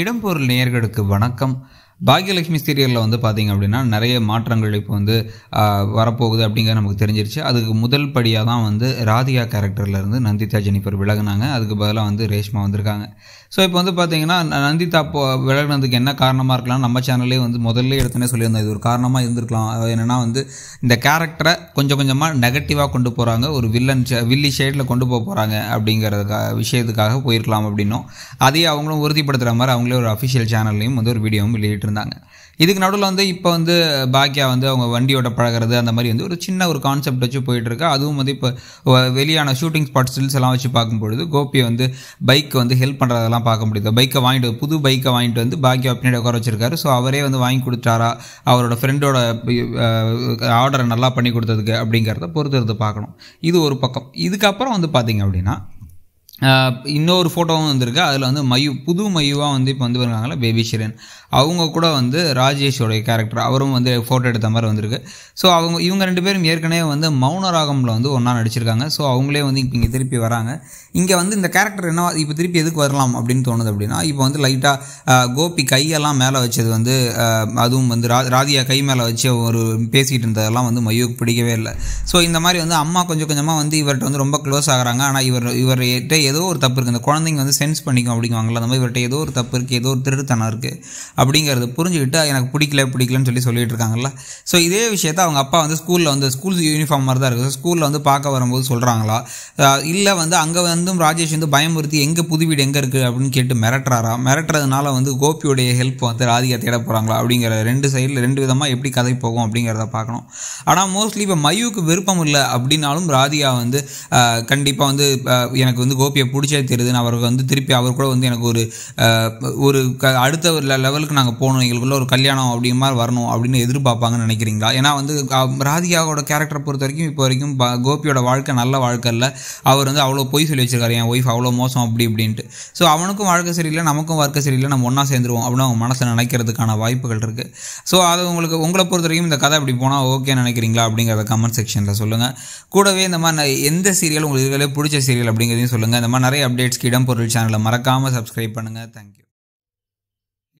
இடம்பொருள் நேயர்களுக்கு வணக்கம் பாக்யலட்சுமி சீரியலில் வந்து பார்த்திங்க அப்படின்னா நிறைய மாற்றங்கள் இப்போ வந்து வரப்போகுது அப்படிங்கிறது நமக்கு தெரிஞ்சிருச்சு அதுக்கு முதல் படியாக தான் வந்து ராதிகா கேரக்டர்லேருந்து நந்திதா ஜெனிஃபர் விலகினாங்க அதுக்கு பதிலாக வந்து ரேஷ்மா வந்திருக்காங்க ஸோ இப்போ வந்து பார்த்திங்கன்னா நந்திதா போ விலகினதுக்கு என்ன காரணமாக இருக்கலாம் நம்ம சேனல்லே வந்து முதல்ல எடுத்துனே சொல்லியிருந்தோம் இது ஒரு காரணமாக இருந்திருக்கலாம் என்னென்னா வந்து இந்த கேரக்டரை கொஞ்சம் கொஞ்சமாக நெகட்டிவாக கொண்டு போகிறாங்க ஒரு வில்லன் வில்லி ஷேடில் கொண்டு போக போகிறாங்க அப்படிங்கிறதுக்காக விஷயத்துக்காக போயிருக்கலாம் அப்படின்னும் அதையே அவங்களும் உறுதிப்படுத்துகிற மாதிரி அவங்களே ஒரு அஃபிஷியல் சேனல்லையும் வந்து ஒரு வீடியோவும் வெளியிட்டு பண்ணிகிட்டு இருந்தாங்க இதுக்கு நடுவில் வந்து இப்போ வந்து பாக்கியா வந்து அவங்க வண்டியோட பழகிறது அந்த மாதிரி வந்து ஒரு சின்ன ஒரு கான்செப்ட் வச்சு போயிட்டுருக்கு அதுவும் வந்து இப்போ வெளியான ஷூட்டிங் ஸ்பாட் ஸ்டில்ஸ் எல்லாம் வச்சு பார்க்கும்பொழுது கோபியை வந்து பைக்கை வந்து ஹெல்ப் பண்ணுறதெல்லாம் பார்க்க முடியுது பைக்கை வாங்கிட்டு புது பைக்கை வாங்கிட்டு வந்து பாக்கியா பின்னாடி உட்கார வச்சிருக்காரு ஸோ அவரே வந்து வாங்கி கொடுத்தாரா அவரோட ஃப்ரெண்டோட ஆர்டரை நல்லா பண்ணி கொடுத்ததுக்கு அப்படிங்கிறத பொறுத்து இருந்து பார்க்கணும் இது ஒரு பக்கம் இதுக்கப்புறம் வந்து பார்த்திங்க அப்படின்னா இன்னொரு ஃபோட்டோவும் வந்திருக்கு அதில் வந்து மயு புது மயுவாக வந்து இப்போ வந்து வருவாங்களா பேபி ஷிரன் அவங்க கூட வந்து ராஜேஷோடைய கேரக்டர் அவரும் வந்து ஃபோட்டோ எடுத்த மாதிரி வந்திருக்கு ஸோ அவங்க இவங்க ரெண்டு பேரும் ஏற்கனவே வந்து மௌன ராகமில் வந்து ஒன்றா நடிச்சிருக்காங்க ஸோ அவங்களே வந்து இப்போ இங்கே திருப்பி வராங்க இங்கே வந்து இந்த கேரக்டர் என்ன இப்போ திருப்பி எதுக்கு வரலாம் அப்படின்னு தோணுது அப்படின்னா இப்போ வந்து லைட்டாக கோபி கையெல்லாம் மேலே வச்சது வந்து அதுவும் வந்து ரா ராதியா கை மேலே வச்சு ஒரு பேசிகிட்டு இருந்ததெல்லாம் வந்து மயுவுக்கு பிடிக்கவே இல்லை ஸோ இந்த மாதிரி வந்து அம்மா கொஞ்சம் கொஞ்சமாக வந்து இவர்கிட்ட வந்து ரொம்ப க்ளோஸ் ஆகிறாங்க ஆனால் இவர் இவர்கிட்ட ஏதோ ஒரு தப்பு இருக்குது இந்த குழந்தைங்க வந்து சென்ஸ் பண்ணிக்கும் அப்படிங்குவாங்களா அந்த மாதிரி இவர்கிட்ட ஏதோ ஒரு தப்பு இருக்குது ஏதோ ஒரு திருடுத்தனம் இருக்குது அப்படிங்கிறத புரிஞ்சுக்கிட்டு எனக்கு பிடிக்கல பிடிக்கலன்னு சொல்லி சொல்லிட்டு இருக்காங்களா ஸோ இதே விஷயத்த அவங்க அப்பா வந்து ஸ்கூலில் வந்து ஸ்கூல் யூனிஃபார்ம் மாதிரி தான் இருக்குது ஸ்கூலில் வந்து பார்க்க வரும்போது சொல்கிறாங்களா இல்லை வந்து அங்கே வந்து ராஜேஷ் வந்து பயமுறுத்தி எங்கே புது வீடு எங்கே இருக்குது அப்படின்னு கேட்டு மிரட்டுறாரா மிரட்டுறதுனால வந்து கோபியுடைய ஹெல்ப் வந்து ராதிகா தேட போகிறாங்களா அப்படிங்கிற ரெண்டு சைடில் ரெண்டு விதமாக எப்படி கதை போகும் அப்படிங்கிறத பார்க்கணும் ஆனால் மோஸ்ட்லி இப்போ மயூக்கு விருப்பம் இல்லை அப்படின்னாலும் ராதிகா வந்து கண்டிப்பாக வந்து எனக்கு வந்து கோபி கோபியை பிடிச்சே தெரியுதுன்னு அவருக்கு வந்து திருப்பி அவர் கூட வந்து எனக்கு ஒரு ஒரு க அடுத்த ஒரு லெவலுக்கு நாங்கள் போகணும் எங்களுக்குள்ள ஒரு கல்யாணம் அப்படிங்கிற மாதிரி வரணும் அப்படின்னு எதிர்பார்ப்பாங்கன்னு நினைக்கிறீங்களா ஏன்னா வந்து ராதிகாவோட கேரக்டரை பொறுத்த வரைக்கும் இப்போ வரைக்கும் கோபியோட வாழ்க்கை நல்ல வாழ்க்கை இல்லை அவர் வந்து அவ்வளோ பொய் சொல்லி வச்சிருக்காரு என் ஒய்ஃப் அவ்வளோ மோசம் அப்படி இப்படின்ட்டு ஸோ அவனுக்கும் வாழ்க்கை சரியில்லை நமக்கும் வாழ்க்கை சரியில்லை நம்ம ஒன்றா சேர்ந்துருவோம் அப்படின்னு அவங்க மனசில் நினைக்கிறதுக்கான வாய்ப்புகள் இருக்குது ஸோ அது உங்களுக்கு உங்களை பொறுத்த வரைக்கும் இந்த கதை இப்படி போனால் ஓகே நினைக்கிறீங்களா அப்படிங்கிறத கமெண்ட் செக்ஷனில் சொல்லுங்கள் கூடவே இந்த மாதிரி எந்த சீரியல் உங்களுக்கு பிடிச்ச சீரியல் அப்படிங்கிறதையும் சொல்லுங்கள் இந்த மாதிரி நிறைய அப்டேட்ஸ்க்கு பொருள் சேனலை மறக்காமல் சப்ஸ்கிரைப் பண்ணுங்கள் தேங்க்யூ